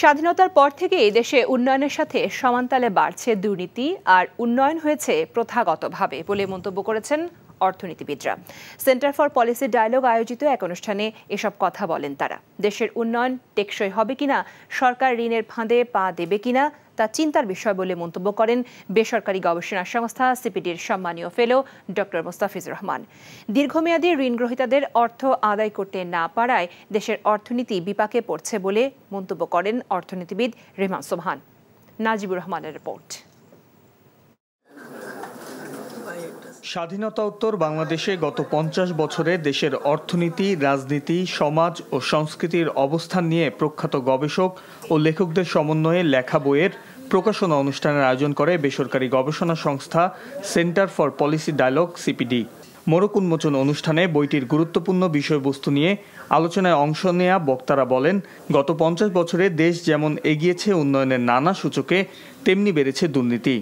স্বাধীনতার পর থেকে এই দেশে উন্নয়নের সাথে সমান্তালে বাড়ছে দুর্নীতি আর উন্নয়ন হয়েছে প্রথাগতভাবে বলে মন্তব্য করেছেন অর্থনীতিবিদরা সেন্টার ফর পলিসি ডায়ালগ আয়োজিত এক অনুষ্ঠানে এসব কথা বলেন তারা দেশের উন্নয়ন টেকসই হবে কিনা সরকার ঋণের ফাঁদে পা দেবে কিনা তা চিন্তার বিষয় বলে মন্তব্য করেন বেসরকারি গবেষণা সংস্থা সিপিডির সম্মানীয় ফেলো ডক্টর মোস্তাফিজ রহমান দীর্ঘমেয়াদী ঋণগ্রহীতাদের অর্থ আদায় করতে না পারায় দেশের অর্থনীতি বিপাকে পড়ছে বলে মন্তব্য করেন অর্থনীতিবিদ রেহমান সোহান নাজিবুর রহমানের রিপোর্ট স্বাধীনতা উত্তর বাংলাদেশে গত পঞ্চাশ বছরে দেশের অর্থনীতি রাজনীতি সমাজ ও সংস্কৃতির অবস্থান নিয়ে প্রখ্যাত গবেষক ও লেখকদের সমন্বয়ে লেখা বইয়ের প্রকাশনা অনুষ্ঠানের আয়োজন করে বেসরকারি গবেষণা সংস্থা centre for policy dialogue CPD মোরক উন্মোচন অনুষ্ঠানে বইটির গুরুত্বপূর্ণ বিষয়বস্তু নিয়ে আলোচনায় অংশ নেয়া বক্তারা বলেন গত পঞ্চাশ বছরে দেশ যেমন এগিয়েছে উন্নয়নের নানা সূচকে তেমনি বেড়েছে দুর্নীতি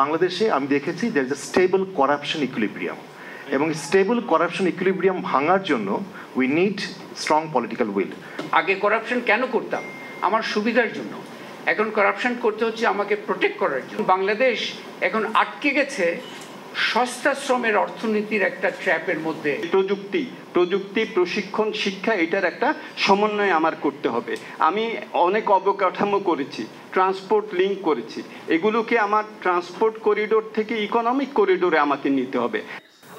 বাংলাদেশে আমি দেখেছি there is a stable corruption equilibrium এবং স্টেবল করাপশন ইকুইলিব্রিয়াম ভাঙার জন্য we need strong political will আগে করাপশন কেন করতাম আমার সুবিধার জন্য এখন করাপশন করতে হচ্ছে আমাকে প্রোটেক্ট করার জন্য বাংলাদেশ এখন আটকে গেছে সস্তা শ্রমের অর্থনীতির একটা ট্র্যাপের মধ্যে প্রযুক্তি প্রযুক্তি প্রশিক্ষণ শিক্ষা এটার একটা সমন্বয় আমার করতে হবে আমি অনেক অবকাঠামো করেছি ট্রান্সপোর্ট লিঙ্ক করেছি এগুলোকে আমার ট্রান্সপোর্ট করিডোর থেকে ইকোনমিক করিডোরে আমাকে নিতে হবে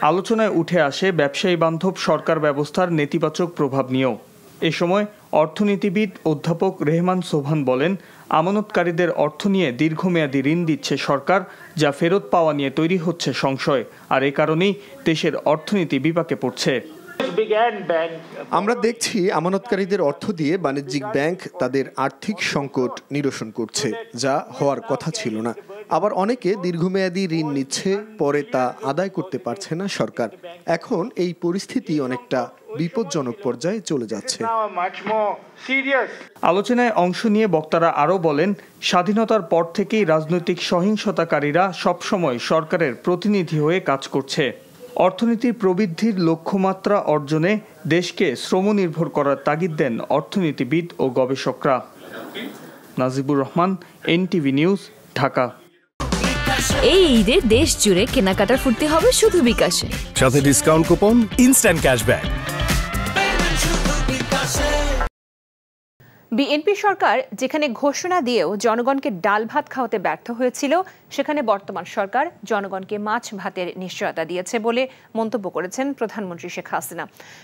আলোচনায় উঠে আসে ব্যবসায়ী বান্ধব সরকার ব্যবস্থার নেতিবাচক প্রভাব নিয়েও এ সময় অর্থনীতিবিদ অধ্যাপক রেহমান সোভান বলেন আমানতকারীদের অর্থ নিয়ে দীর্ঘমেয়াদী ঋণ দিচ্ছে সরকার যা ফেরত পাওয়া নিয়ে তৈরি হচ্ছে সংশয় আর এ কারণেই দেশের অর্থনীতি বিপাকে পড়ছে আমরা দেখছি আমানতকারীদের অর্থ দিয়ে বাণিজ্যিক ব্যাংক তাদের আর্থিক সংকট নিরসন করছে যা হওয়ার কথা ছিল না আবার অনেকে দীর্ঘমেয়াদী ঋণ নিচ্ছে পরে তা আদায় করতে পারছে না সরকার এখন এই পরিস্থিতি অনেকটা বিপজ্জনক পর্যায়ে চলে যাচ্ছে আলোচনায় অংশ নিয়ে বক্তারা আরও বলেন স্বাধীনতার পর থেকেই রাজনৈতিক সহিংসতাকারীরা সবসময় সরকারের প্রতিনিধি হয়ে কাজ করছে অর্থনীতির প্রবৃদ্ধির লক্ষ্যমাত্রা অর্জনে দেশকে শ্রমনির্ভর করার তাগিদ দেন অর্থনীতিবিদ ও গবেষকরা নাজিবুর রহমান এনটিভি নিউজ ঢাকা এই ঈদে দেশ জুড়ে কেনাকাটার ফুর্তি হবে শুধু বিকাশে সাথে discount coupon instant cashback BNP সরকার যেখানে ঘোষণা দিয়েও জনগণকে ডাল ভাত খাওয়াতে ব্যর্থ হয়েছিল সেখানে বর্তমান সরকার জনগণকে মাছ ভাতের নিশ্চয়তা দিয়েছে বলে মন্তব্য করেছেন প্রধানমন্ত্রী শেখ হাসিনা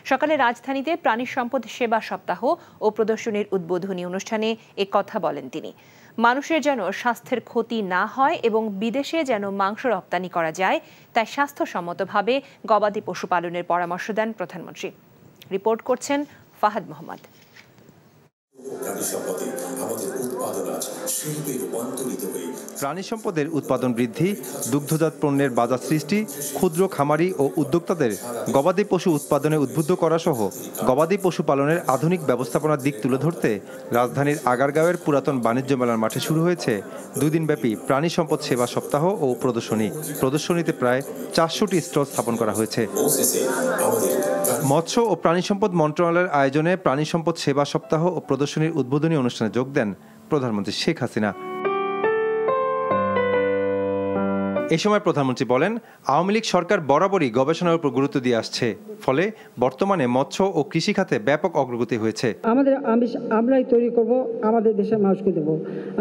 সকালে রাজধানীতে প্রাণী সম্পদ সেবা সপ্তাহ ও প্রদর্শনীর উদ্বোধনী অনুষ্ঠানে কথা বলেন তিনি মানুষের যেন স্বাস্থ্যের ক্ষতি না হয় এবং বিদেশে যেন মাংস রপ্তানি করা যায় তাই স্বাস্থ্যসম্মতভাবে গবাদি পশুপালনের পরামর্শ দেন প্রধানমন্ত্রী রিপোর্ট করছেন ফাহাদ মোহাম্মদ প্রাণী উৎপাদন সম্পদের উৎপাদন বৃদ্ধি দুগ্ধজাত পণ্যের বাজার সৃষ্টি ক্ষুদ্র খামারি ও উদ্যোক্তাদের গবাদি পশু উৎপাদনে উদ্বুদ্ধ করা সহ গবাদি পশু পালনের আধুনিক ব্যবস্থাপনার দিক তুলে ধরতে রাজধানীর আগারগাঁওয়ের পুরাতন বাণিজ্য মেলার মাঠে শুরু হয়েছে দুদিনব্যাপী প্রাণী সম্পদ সেবা সপ্তাহ ও প্রদর্শনী প্রদর্শনীতে প্রায় চারশোটি স্টল স্থাপন করা হয়েছে মৎস্য ও প্রাণী সম্পদ মন্ত্রণালয়ের আয়োজনে প্রাণী সম্পদ সেবা সপ্তাহ ও প্রদর্শনীর উদ্বোধনী অনুষ্ঠানে যোগ দেন প্রধানমন্ত্রী শেখ হাসিনা এ সময় প্রধানমন্ত্রী বলেন আওয়ামী লীগ সরকার বরাবরই গবেষণার উপর গুরুত্ব দিয়ে আসছে ফলে বর্তমানে মৎস্য ও কৃষি খাতে ব্যাপক অগ্রগতি হয়েছে আমাদের আমরাই তৈরি করব আমাদের দেশের মানুষকে দেব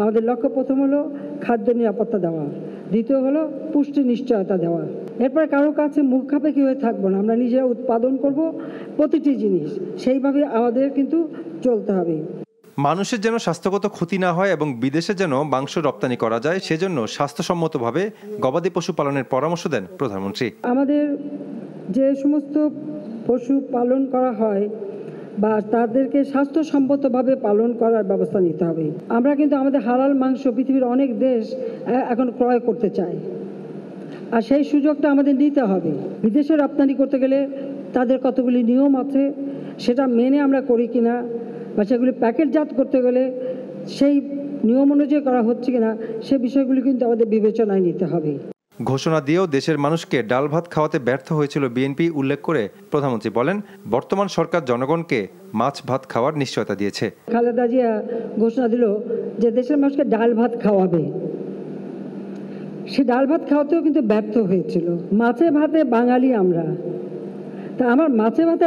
আমাদের লক্ষ্য প্রথম হলো খাদ্য নিরাপত্তা দেওয়া দ্বিতীয় হলো পুষ্টি নিশ্চয়তা দেওয়া এরপরে কারো কাছে মুখ মুখাপেক্ষি কীভাবে থাকবো না আমরা নিজেরা উৎপাদন করব প্রতিটি জিনিস সেইভাবে আমাদের কিন্তু চলতে হবে মানুষের যেন স্বাস্থ্যগত ক্ষতি না হয় এবং বিদেশে যেন মাংস রপ্তানি করা যায় সেজন্য স্বাস্থ্যসম্মতভাবে গবাদি পশু পালনের পরামর্শ দেন প্রধানমন্ত্রী আমাদের যে সমস্ত পশু পালন করা হয় বা তাদেরকে স্বাস্থ্যসম্মতভাবে পালন করার ব্যবস্থা নিতে হবে আমরা কিন্তু আমাদের হালাল মাংস পৃথিবীর অনেক দেশ এখন ক্রয় করতে চায় আর সেই সুযোগটা আমাদের নিতে হবে বিদেশে রপ্তানি করতে গেলে তাদের কতগুলি নিয়ম আছে সেটা মেনে আমরা করি কি না বা সেগুলি প্যাকেটজাত করতে গেলে সেই নিয়ম অনুযায়ী করা হচ্ছে কিনা সে বিষয়গুলি কিন্তু আমাদের বিবেচনায় নিতে হবে ঘোষণা দিয়েও দেশের মানুষকে ডাল ভাত খাওয়াতে ব্যর্থ হয়েছিল বিএনপি উল্লেখ করে প্রধানমন্ত্রী বলেন বর্তমান সরকার জনগণকে মাছ ভাত খাওয়ার নিশ্চয়তা দিয়েছে খালেদা জিয়া ঘোষণা দিল যে দেশের মানুষকে ডাল ভাত খাওয়াবে সে ডাল ভাত খাওয়াতেও কিন্তু ব্যর্থ হয়েছিল মাছে ভাতে বাঙালি আমরা তা আমার মাছে ভাতে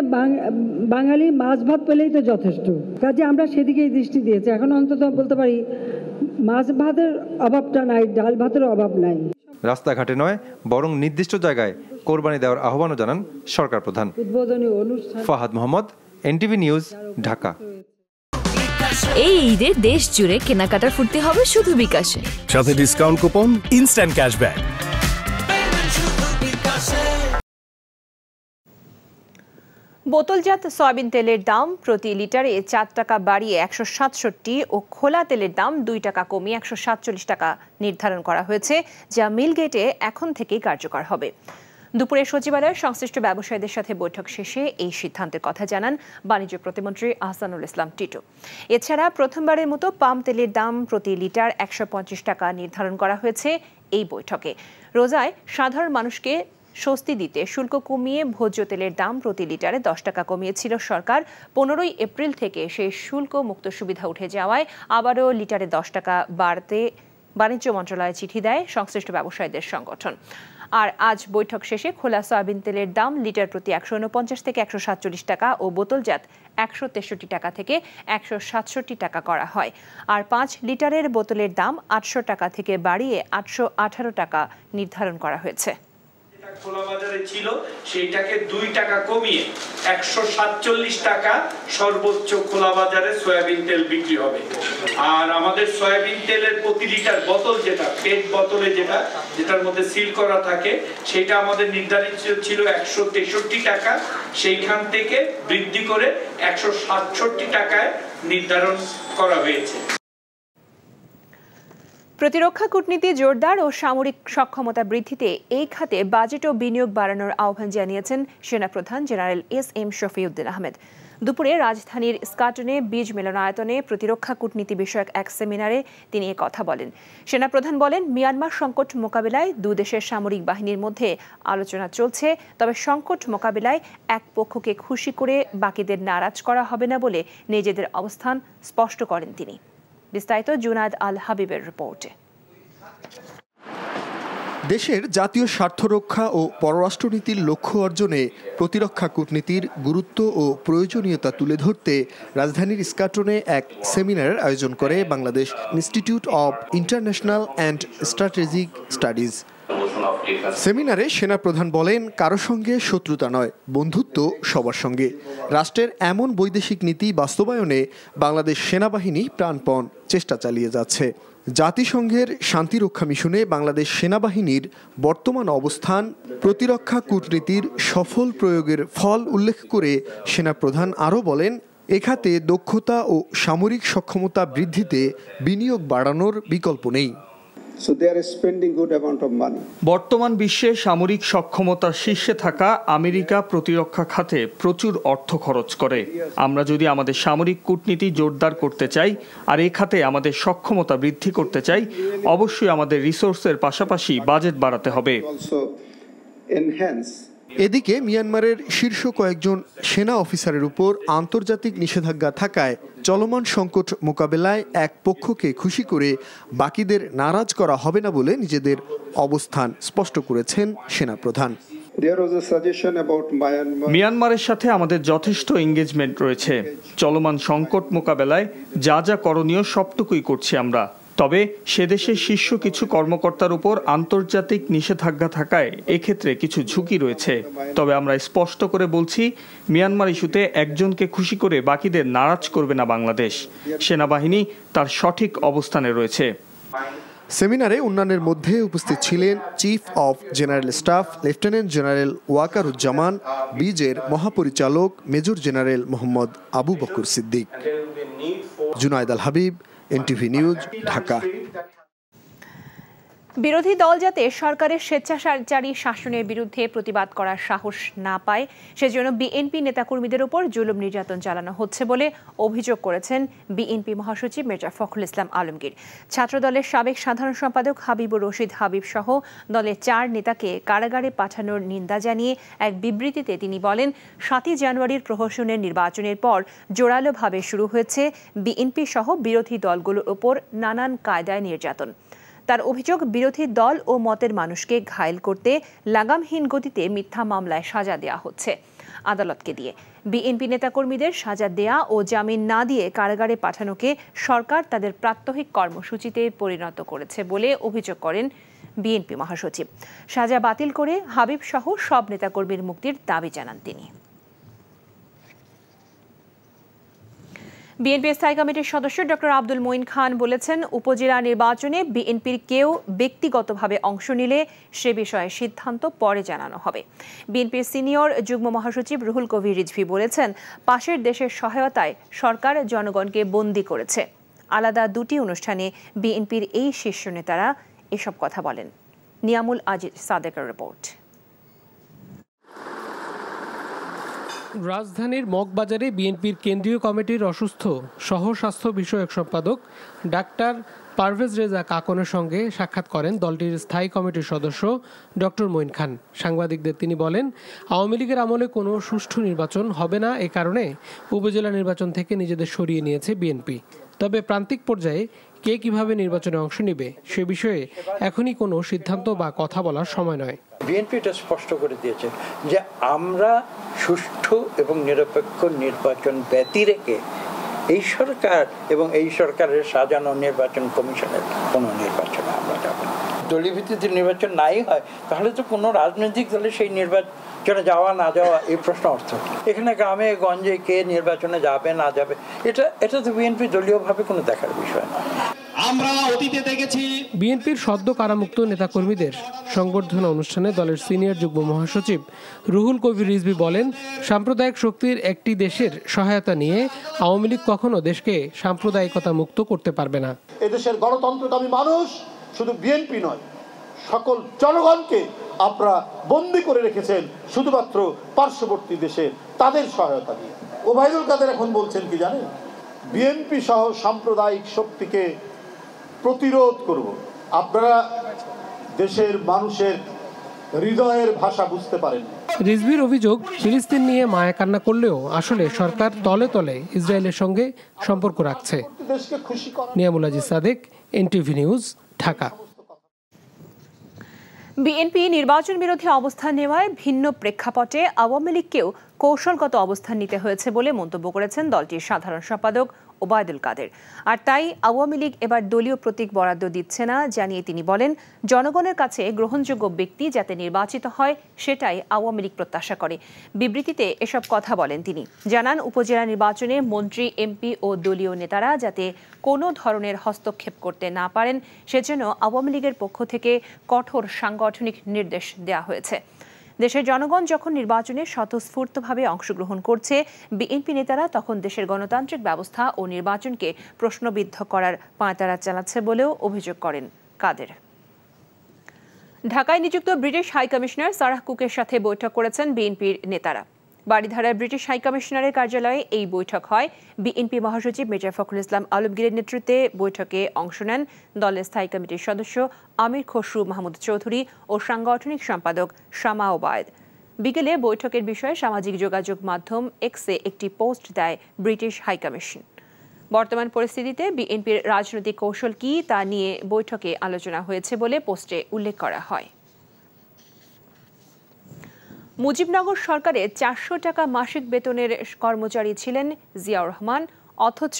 বাঙালি মাছ ভাত পেলেই তো যথেষ্ট কাজে আমরা সেদিকেই দৃষ্টি দিয়েছি এখন অন্তত বলতে পারি মাছ ভাতের অভাবটা নাই ডাল ভাতের অভাব নাই রাস্তাঘাটে নয় বরং নির্দিষ্ট জায়গায় কোরবানি দেওয়ার আহ্বানও জানান সরকার প্রধান উদ্বোধনী অনুষ্ঠান ফাহাদ মোহাম্মদ এনটিভি নিউজ ঢাকা এই ঈদে দেশ জুড়ে কেনাকাটার ফুর্তি হবে শুধু বিকাশে সাথে ডিসকাউন্ট কুপন ইনস্ট্যান্ট ক্যাশব্যাক বোতলজাত সয়াবিন তেলের দাম প্রতি লিটারে চার টাকা বাড়িয়ে একশো সাতষট্টি ও খোলা তেলের দাম দুই টাকা কমিয়ে একশো সাতচল্লিশ টাকা নির্ধারণ করা হয়েছে যা মিলগেটে এখন থেকেই কার্যকর হবে দুপুরে সচিবালয়ে সংশ্লিষ্ট ব্যবসায়ীদের সাথে বৈঠক শেষে এই সিদ্ধান্তের কথা জানান বাণিজ্য প্রতিমন্ত্রী আহসানুল ইসলাম টিটু এছাড়া প্রথমবারের মতো পাম তেলের দাম প্রতি লিটার একশো টাকা নির্ধারণ করা হয়েছে এই বৈঠকে রোজায় সাধারণ মানুষকে স্বস্তি দিতে শুল্ক কমিয়ে ভোজ্য তেলের দাম প্রতি লিটারে দশ টাকা কমিয়েছিল সরকার পনেরোই এপ্রিল থেকে সেই শুল্ক মুক্ত সুবিধা উঠে যাওয়ায় আবারও লিটারে দশ টাকা বাড়তে বাণিজ্য মন্ত্রণালয়ে চিঠি দেয় সংশ্লিষ্ট ব্যবসায়ীদের সংগঠন আর আজ বৈঠক শেষে খোলা সয়াবিন তেলের দাম লিটার প্রতি একশো উনপঞ্চাশ থেকে একশো সাতচল্লিশ টাকা ও বোতলজাত একশো তেষট্টি টাকা থেকে একশো সাতষট্টি টাকা করা হয় আর পাঁচ লিটারের বোতলের দাম আটশো টাকা থেকে বাড়িয়ে আটশো আঠারো টাকা নির্ধারণ করা হয়েছে খোলা বাজারে ছিল সেইটাকে দুই টাকা কমিয়ে একশো টাকা সর্বোচ্চ খোলা বাজারে সয়াবিন তেল বিক্রি হবে আর আমাদের সয়াবিন তেলের প্রতি লিটার বোতল যেটা পেট বোতলে যেটা যেটার মধ্যে সিল করা থাকে সেটা আমাদের নির্ধারিত ছিল একশো তেষট্টি টাকা সেইখান থেকে বৃদ্ধি করে একশো সাতষট্টি টাকায় নির্ধারণ করা হয়েছে প্রতিরক্ষা কূটনীতি জোরদার ও সামরিক সক্ষমতা বৃদ্ধিতে এই খাতে বাজেট ও বিনিয়োগ বাড়ানোর আহ্বান জানিয়েছেন সেনাপ্রধান general S M Shafiuddin Ahmed দুপুরে রাজধানীর স্কাটনে বীজ মিলনায়তনে প্রতিরক্ষা কূটনীতি বিষয়ক এক সেমিনারে তিনি এ কথা বলেন সেনাপ্রধান বলেন মিয়ানমার সংকট মোকাবিলায় দেশের সামরিক বাহিনীর মধ্যে আলোচনা চলছে তবে সংকট মোকাবিলায় এক পক্ষকে খুশি করে বাকিদের নারাজ করা হবে না বলে নিজেদের অবস্থান স্পষ্ট করেন তিনি বিস্তারিত জুনাদ আল হাবিবের রিপোর্টে দেশের জাতীয় স্বার্থ রক্ষা ও পররাষ্ট্রনীতির লক্ষ্য অর্জনে প্রতিরক্ষা কূটনীতির গুরুত্ব ও প্রয়োজনীয়তা তুলে ধরতে রাজধানীর স্কাটনে এক সেমিনারের আয়োজন করে Bangladesh institute of international and strategic studies সেমিনারে সেনাপ্রধান বলেন কারো সঙ্গে শত্রুতা নয় বন্ধুত্ব সবার সঙ্গে রাষ্ট্রের এমন বৈদেশিক নীতি বাস্তবায়নে বাংলাদেশ সেনাবাহিনী প্রাণপণ চেষ্টা চালিয়ে যাচ্ছে জাতিসংঘের শান্তিরক্ষা মিশনে বাংলাদেশ সেনাবাহিনীর বর্তমান অবস্থান প্রতিরক্ষা কূটনীতির সফল প্রয়োগের ফল উল্লেখ করে সেনাপ্রধান আরও বলেন এখাতে দক্ষতা ও সামরিক সক্ষমতা বৃদ্ধিতে বিনিয়োগ বাড়ানোর বিকল্প নেই বর্তমান বিশ্বে সামরিক সক্ষমতা শীর্ষে থাকা আমেরিকা প্রতিরক্ষা খাতে প্রচুর অর্থ খরচ করে আমরা যদি আমাদের সামরিক কূটনীতি জোরদার করতে চাই আর এ খাতে আমাদের সক্ষমতা বৃদ্ধি করতে চাই অবশ্যই আমাদের রিসোর্সের পাশাপাশি বাজেট বাড়াতে হবে এদিকে মিয়ানমারের শীর্ষ কয়েকজন সেনা অফিসারের উপর আন্তর্জাতিক নিষেধাজ্ঞা থাকায় চলমান সংকট মোকাবেলায় এক পক্ষকে খুশি করে বাকিদের নারাজ করা হবে না বলে নিজেদের অবস্থান স্পষ্ট করেছেন সেনাপ্রধান মিয়ানমারের সাথে আমাদের যথেষ্ট এঙ্গেজমেন্ট রয়েছে চলমান সংকট মোকাবেলায় যা যা করণীয় সবটুকুই করছি আমরা তবে সেদেশের শীর্ষ কিছু কর্মকর্তার উপর আন্তর্জাতিক নিষেধাজ্ঞা থাকায় এক্ষেত্রে কিছু ঝুঁকি রয়েছে তবে আমরা স্পষ্ট করে বলছি মিয়ানমার ইস্যুতে একজনকে খুশি করে বাকিদের নারাজ করবে না বাংলাদেশ সেনাবাহিনী তার সঠিক অবস্থানে রয়েছে সেমিনারে উন্নয়নের মধ্যে উপস্থিত ছিলেন chief of general staff lieutenant general Wakeruzzaman বিজের মহাপরিচালক major general Mohammad Abu Bakr Siddique Junaid Al Habib NTV news Dhaka বিরোধী দল যাতে সরকারের স্বেচ্ছাচারী শাসনের বিরুদ্ধে প্রতিবাদ করার সাহস না পায় সেজন্য বিএনপি নেতাকর্মীদের উপর জুলুম নির্যাতন চালানো হচ্ছে বলে অভিযোগ করেছেন বিএনপি মহাসচিব মির্জা ফখরুল ইসলাম আলমগীর ছাত্রদলের সাবেক সাধারণ সম্পাদক হাবিবুর রশিদ হাবিব সহ দলের চার নেতাকে কারাগারে পাঠানোর নিন্দা জানিয়ে এক বিবৃতিতে তিনি বলেন সাতই জানুয়ারির প্রহসনের নির্বাচনের পর জোরালোভাবে শুরু হয়েছে বিএনপি সহ বিরোধী দলগুলোর ওপর নানান কায়দায় নির্যাতন তার অভিযোগ বিরোধী দল ও মতের মানুষকে ঘায়েল করতে লাগামহীন গতিতে মিথ্যা মামলায় সাজা দেয়া হচ্ছে আদালতকে দিয়ে বিএনপি নেতাকর্মীদের সাজা দেয়া ও জামিন না দিয়ে কারাগারে পাঠানোকে সরকার তাদের প্রাত্যহিক কর্মসূচিতে পরিণত করেছে বলে অভিযোগ করেন বিএনপি মহাসচিব সাজা বাতিল করে হাবিব সহ সব নেতাকর্মীর মুক্তির দাবি জানান তিনি বিএনপি স্থায়ী কমিটির সদস্য ডক্টর আব্দুল মঈন খান বলেছেন উপজেলা নির্বাচনে বিএনপির কেউ ব্যক্তিগতভাবে অংশ নিলে সে বিষয়ে সিদ্ধান্ত পরে জানানো হবে বিএনপির সিনিয়র যুগ্ম মহাসচিব রুহুল কবির রিজভি বলেছেন পাশের দেশের সহায়তায় সরকার জনগণকে বন্দী করেছে আলাদা দুটি অনুষ্ঠানে বিএনপির এই শীর্ষ নেতারা এসব কথা বলেন নিয়ামুল আজিজ সাদেকের রিপোর্ট রাজধানীর মগবাজারে বিএনপির কেন্দ্রীয় কমিটির অসুস্থ সহস্বাস্থ্য বিষয়ক সম্পাদক ডাক্তার পারভেজ রেজা কাকনের সঙ্গে সাক্ষাৎ করেন দলটির স্থায়ী কমিটির সদস্য ডক্টর মঈন খান সাংবাদিকদের তিনি বলেন আওয়ামী লীগের আমলে কোনো সুষ্ঠু নির্বাচন হবে না এ কারণে উপজেলা নির্বাচন থেকে নিজেদের সরিয়ে নিয়েছে বিএনপি তবে প্রান্তিক পর্যায়ে কে কিভাবে নির্বাচনে অংশ নেবে সে বিষয়ে এখনই কোনো সিদ্ধান্ত বা কথা বলার সময় নয় বিএনপি এটা স্পষ্ট করে দিয়েছে যে আমরা সুষ্ঠু এবং নিরপেক্ষ নির্বাচন ব্যতি রেখে এই সরকার এবং এই সরকারের সাজানো নির্বাচন কমিশনের কোনো নির্বাচন আমরা যাব দলীয় ভিত্তিতে নির্বাচন নাই হয় তাহলে তো কোনো রাজনৈতিক দলে সেই নির্বাচনে যাওয়া না যাওয়া এই প্রশ্ন অর্থ এখানে গ্রামে গঞ্জে কে নির্বাচনে যাবে না যাবে এটা এটা তো বিএনপি দলীয়ভাবে কোনো দেখার বিষয় না আমরা অতীতে দেখেছি বিএনপির সদ্য কারামুক্ত নেতাকর্মীদের সংবর্ধনা অনুষ্ঠানে দলের সিনিয়র যুগ্ম মহাসচিব রুহুল কবির রিজবি বলেন সাম্প্রদায়িক শক্তির একটি দেশের সহায়তা নিয়ে আওয়ামী লীগ কখনো দেশকে সাম্প্রদায়িকতা মুক্ত করতে পারবে না এদেশের গণতন্ত্রকামী মানুষ শুধু বিএনপি নয় সকল জনগণকে আপনারা বন্দি করে রেখেছেন শুধুমাত্র পার্শ্ববর্তী দেশে তাদের সহায়তা নিয়ে ওবায়দুল কাদের এখন বলছেন কি জানেন বিএনপি সহ সাম্প্রদায়িক শক্তিকে প্রতিরোধ করব আপনারা দেশের মানুষের হৃদয়ের ভাষা বুঝতে পারেন রিজভির অভিযোগ ফিলিস্তিন নিয়ে মায়া কান্না করলেও আসলে সরকার তলে তলে ইসরায়েলের সঙ্গে সম্পর্ক রাখছে Niamul Sadek NTV news Dhaka BNP নির্বাচন বিরোধী অবস্থান নেওয়ায় ভিন্ন প্রেক্ষাপটে আওয়ামী লীগকেও কৌশলগত অবস্থান নিতে হয়েছে বলে মন্তব্য করেছেন দলটির সাধারণ সম্পাদক ওবায়দুল কাদের আর তাই আওয়ামী লীগ এবার দলীয় প্রতীক বরাদ্দ দিচ্ছে না জানিয়ে তিনি বলেন জনগণের কাছে গ্রহণযোগ্য ব্যক্তি যাতে নির্বাচিত হয় সেটাই আওয়ামী লীগ প্রত্যাশা করে বিবৃতিতে এসব কথা বলেন তিনি জানান উপজেলা নির্বাচনে মন্ত্রী এমপি ও দলীয় নেতারা যাতে কোনো ধরনের হস্তক্ষেপ করতে না পারেন সেজন্য আওয়ামী লীগের পক্ষ থেকে কঠোর সাংগঠনিক নির্দেশ দেওয়া হয়েছে দেশের জনগণ যখন নির্বাচনে স্বতঃস্ফূর্তভাবে অংশগ্রহণ করছে বিএনপি নেতারা তখন দেশের গণতান্ত্রিক ব্যবস্থা ও নির্বাচনকে প্রশ্নবিদ্ধ করার পাঁয়তারা চালাচ্ছে বলেও অভিযোগ করেন কাদের ঢাকায় নিযুক্ত ব্রিটিশ হাই কমিশনার সারাহ কুকের সাথে বৈঠক করেছেন বিএনপির নেতারা বাড়িধারার ব্রিটিশ হাইকমিশনারের কার্যালয়ে এই বৈঠক হয় বিএনপি মহাসচিব মির্জা ফখরুল ইসলাম আলমগীরের নেতৃত্বে বৈঠকে অংশ নেন দলের স্থায়ী কমিটির সদস্য আমির খসরু মাহমুদ চৌধুরী ও সাংগঠনিক সম্পাদক শামা ওবায়দ বিকেলে বৈঠকের বিষয়ে সামাজিক যোগাযোগ মাধ্যম এক্সে একটি পোস্ট দেয় ব্রিটিশ হাইকমিশন বর্তমান পরিস্থিতিতে বিএনপির রাজনৈতিক কৌশল কী তা নিয়ে বৈঠকে আলোচনা হয়েছে বলে পোস্টে উল্লেখ করা হয় মুজিবনগর সরকারে চারশো টাকা মাসিক বেতনের কর্মচারী ছিলেন জিয়াউর রহমান অথচ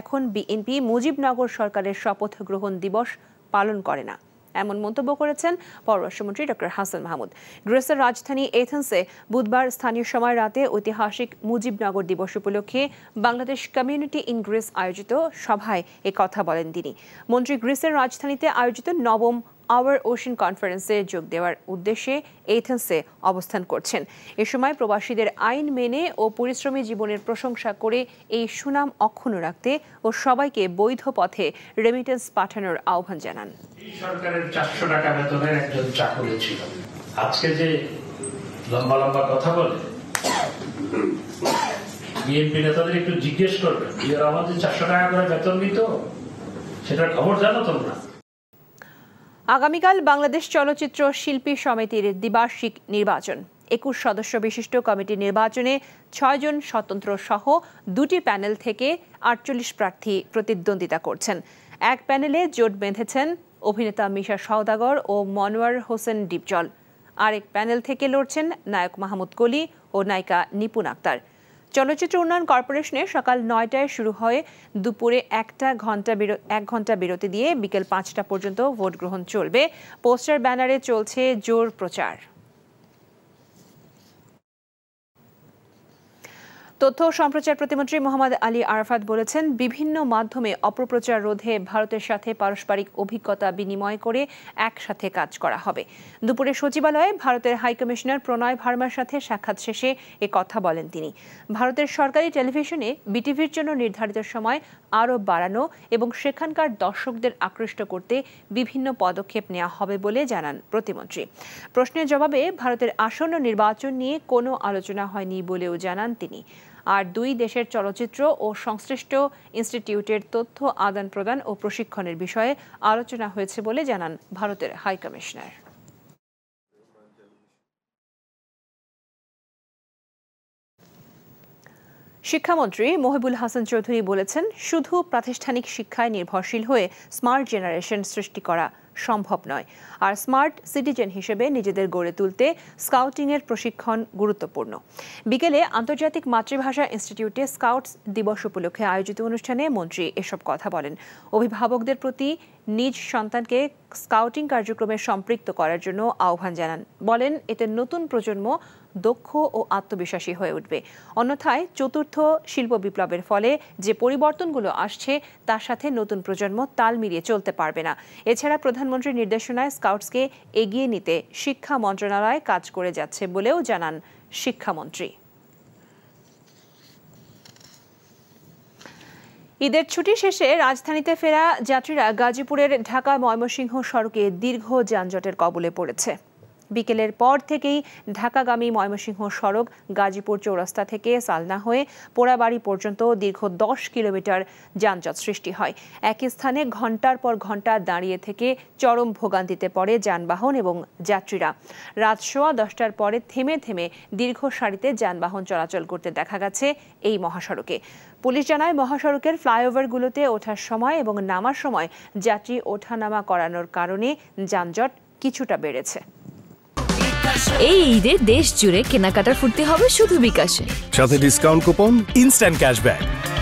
এখন বিএনপি মুজিবনগর সরকারের শপথ গ্রহণ দিবস পালন করে না এমন মন্তব্য করেছেন পররাষ্ট্রমন্ত্রী ডক্টর হাসান মাহমুদ গ্রেসের রাজধানী এথেন্সে বুধবার স্থানীয় সময় রাতে ঐতিহাসিক মুজিবনগর দিবস উপলক্ষে বাংলাদেশ কমিউনিটি ইন গ্রেস আয়োজিত সভায় কথা বলেন তিনি মন্ত্রী গ্রিসের রাজধানীতে আয়োজিত নবম আওয়ার ওশন কনফারেন্সে যোগ দেওয়ার উদ্দেশ্যে এথেন্সে অবস্থান করছেন এ সময় প্রবাসীদের আইন মেনে ও পরিশ্রমী জীবনের প্রশংসা করে এই সুনাম অক্ষুণ্ণ রাখতে ও সবাইকে বৈধ পথে রেমিটেন্স পাঠানোর আহ্বান জানান সরকারের চারশো টাকা বেতনের একজন চাকরি ছিল আজকে যে লম্বা লম্বা কথা বলে বিএনপি নেতাদের একটু জিজ্ঞেস করবেন আমাদের চারশো টাকা করে বেতন নিত সেটা খবর জানো তোমরা আগামীকাল বাংলাদেশ চলচ্চিত্র শিল্পী সমিতির দ্বিবার্ষিক নির্বাচন একুশ সদস্য বিশিষ্ট কমিটি নির্বাচনে ছয়জন স্বতন্ত্র সহ দুটি প্যানেল থেকে আটচল্লিশ প্রার্থী প্রতিদ্বন্দ্বিতা করছেন এক প্যানেলে জোট বেঁধেছেন অভিনেতা মিশা সওদাগর ও মনোয়ার হোসেন ডিপজল আরেক প্যানেল থেকে লড়ছেন নায়ক মাহমুদ কলি ও নায়িকা নিপুন আক্তার চলচ্চিত্র উন্নয়ন কর্পোরেশনে সকাল নয়টায় শুরু হয় দুপুরে একটা ঘন্টা এক ঘন্টা বিরতি দিয়ে বিকেল পাঁচটা পর্যন্ত ভোট গ্রহণ চলবে পোস্টার ব্যানারে চলছে জোর প্রচার তথ্য সম্প্রচার প্রতিমন্ত্রী মোহাম্মদ আলী আরাফাত বলেছেন বিভিন্ন মাধ্যমে অপপ্রচার রোধে ভারতের সাথে পারস্পরিক অভিজ্ঞতা বিনিময় করে একসাথে কাজ করা হবে দুপুরে সচিবালয়ে ভারতের হাইকমিশনার প্রণয় ভার্মার সাথে সাক্ষাৎ শেষে এ কথা বলেন তিনি ভারতের সরকারি টেলিভিশনে বিটিভির জন্য নির্ধারিত সময় আরও বাড়ানো এবং সেখানকার দর্শকদের আকৃষ্ট করতে বিভিন্ন পদক্ষেপ নেওয়া হবে বলে জানান প্রতিমন্ত্রী প্রশ্নের জবাবে ভারতের আসন্ন নির্বাচন নিয়ে কোনো আলোচনা হয়নি বলেও জানান তিনি আর দুই দেশের চলচ্চিত্র ও সংশ্লিষ্ট ইনস্টিটিউটের তথ্য আদান প্রদান ও প্রশিক্ষণের বিষয়ে আলোচনা হয়েছে বলে জানান ভারতের হাইকমিশনার শিক্ষামন্ত্রী মহিবুল হাসান চৌধুরী বলেছেন শুধু প্রাতিষ্ঠানিক শিক্ষায় নির্ভরশীল হয়ে স্মার্ট জেনারেশন সৃষ্টি করা সম্ভব নয় আর স্মার্ট সিটিজেন হিসেবে নিজেদের গড়ে তুলতে স্কাউটিংয়ের প্রশিক্ষণ গুরুত্বপূর্ণ বিকেলে আন্তর্জাতিক মাতৃভাষা ইনস্টিটিউটে স্কাউটস দিবস উপলক্ষে আয়োজিত অনুষ্ঠানে মন্ত্রী এসব কথা বলেন অভিভাবকদের প্রতি নিজ সন্তানকে স্কাউটিং কার্যক্রমে সম্পৃক্ত করার জন্য আহ্বান জানান বলেন এতে নতুন প্রজন্ম দক্ষ ও আত্মবিশ্বাসী হয়ে উঠবে অন্যথায় চতুর্থ শিল্প বিপ্লবের ফলে যে পরিবর্তনগুলো আসছে তার সাথে নতুন প্রজন্ম তাল মিলিয়ে চলতে পারবে না এছাড়া প্রধানমন্ত্রীর নির্দেশনায় স্কাউটসকে এগিয়ে নিতে শিক্ষা মন্ত্রণালয় কাজ করে যাচ্ছে বলেও জানান শিক্ষামন্ত্রী ঈদের ছুটি শেষে রাজধানীতে ফেরা যাত্রীরা গাজীপুরের ঢাকা ময়মনসিংহ সড়কে দীর্ঘ যানজটের কবলে পড়েছে বিকেলের পর থেকেই ঢাকাগামী ময়মনসিংহ সড়ক গাজীপুর চৌরাস্তা থেকে সালনা হয়ে পোড়াবাড়ি পর্যন্ত দীর্ঘ দশ কিলোমিটার যানজট সৃষ্টি হয় একই স্থানে ঘন্টার পর ঘন্টা দাঁড়িয়ে থেকে চরম ভোগান্তিতে পড়ে যানবাহন এবং যাত্রীরা রাত সোয়া দশটার পরে থেমে থেমে দীর্ঘ সারিতে যানবাহন চলাচল করতে দেখা গেছে এই মহাসড়কে পুলিশ জানায় মহাসড়কের ফ্লাইওভারগুলোতে ওঠার সময় এবং নামার সময় যাত্রী ওঠানামা করানোর কারণে যানজট কিছুটা বেড়েছে এই ঈদে দেশ জুড়ে কেনাকাটার ফুটতে হবে শুধু বিকাশে সাথে ডিসকাউন্ট কুপন ইনস্ট্যান্ট ক্যাশব্যাক